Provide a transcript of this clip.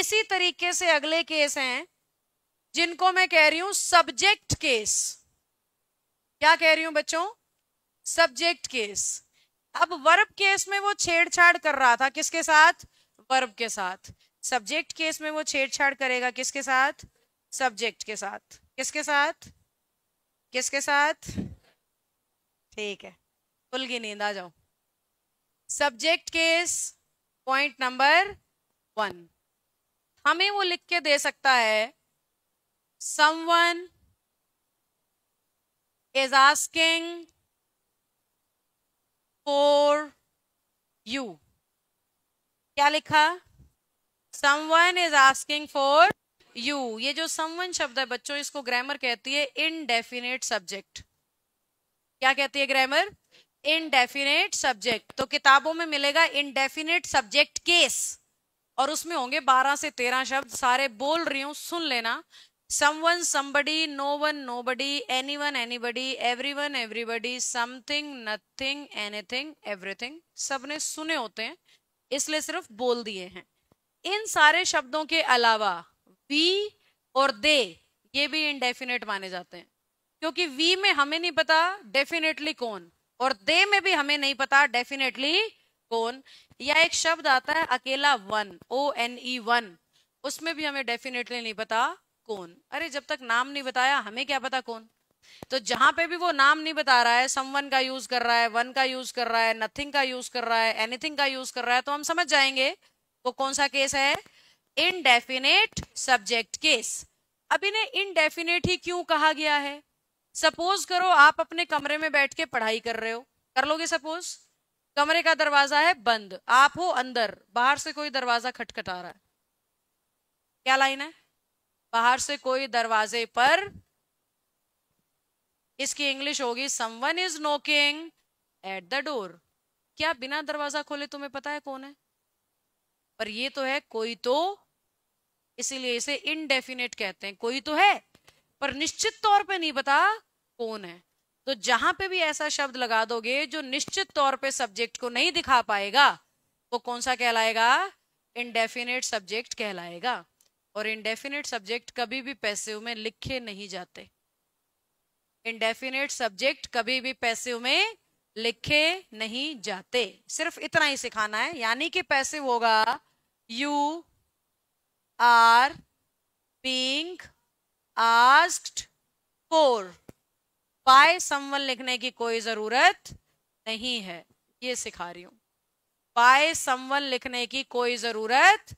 इसी तरीके से अगले केस हैं जिनको मैं कह रही हूं सब्जेक्ट केस क्या कह रही हूं बच्चों सब्जेक्ट केस अब वर्ब केस में वो छेड़छाड़ कर रहा था किसके साथ वर्ब के साथ सब्जेक्ट केस में वो छेड़छाड़ करेगा किसके साथ सब्जेक्ट के साथ किसके साथ किसके साथ ठीक है फुल की नींद आ जाओ subject case point number one हमें वो लिख के दे सकता है someone is asking for you क्या लिखा someone is asking for you ये जो समवन शब्द है बच्चों इसको ग्रामर कहती है इनडेफिनेट सब्जेक्ट क्या कहती है ग्रामर इनडेफिनेट सब्जेक्ट तो किताबों में मिलेगा इनडेफिनेट सब्जेक्ट केस और उसमें होंगे बारह से तेरह शब्द सारे बोल रही हूँ सुन लेना someone somebody no one nobody anyone anybody everyone everybody something nothing anything everything सबने सुने होते हैं इसलिए सिर्फ बोल दिए हैं इन सारे शब्दों के अलावा वी और दे ये भी इनडेफिनेट माने जाते हैं क्योंकि वी में हमें नहीं पता डेफिनेटली कौन और दे में भी हमें नहीं पता डेफिनेटली कौन या एक शब्द आता है अकेला one O N E one उसमें भी हमें डेफिनेटली नहीं पता कौन अरे जब तक नाम नहीं बताया हमें क्या पता कौन तो जहां पे भी वो नाम नहीं बता रहा है समवन का यूज कर रहा है वन का यूज कर रहा है नथिंग का यूज कर रहा है एनीथिंग का यूज कर रहा है तो हम समझ जाएंगे वो कौन सा केस है इनडेफिनेट सब्जेक्ट केस अब इन्हें इनडेफिनेट ही क्यों कहा गया है सपोज करो आप अपने कमरे में बैठ के पढ़ाई कर रहे हो कर लोगे सपोज कमरे का दरवाजा है बंद आप हो अंदर बाहर से कोई दरवाजा खटखटा रहा है क्या लाइन है बाहर से कोई दरवाजे पर इसकी इंग्लिश होगी someone is knocking at the door क्या बिना दरवाजा खोले तुम्हें पता है कौन है पर ये तो है कोई तो इसीलिए इसे इनडेफिनेट कहते हैं कोई तो है पर निश्चित तौर पे नहीं पता कौन है तो जहां पे भी ऐसा शब्द लगा दोगे जो निश्चित तौर पे सब्जेक्ट को नहीं दिखा पाएगा वो कौन सा कहलाएगा इनडेफिनेट सब्जेक्ट कहलाएगा और इनडेफिनेट सब्जेक्ट कभी भी पैसे में लिखे नहीं जाते इनडेफिनेट सब्जेक्ट कभी भी पैसे में लिखे नहीं जाते सिर्फ इतना ही सिखाना है यानी कि पैसे होगा you are being asked for by someone लिखने की कोई जरूरत नहीं है ये सिखा रही हूं बाय समवन लिखने की कोई जरूरत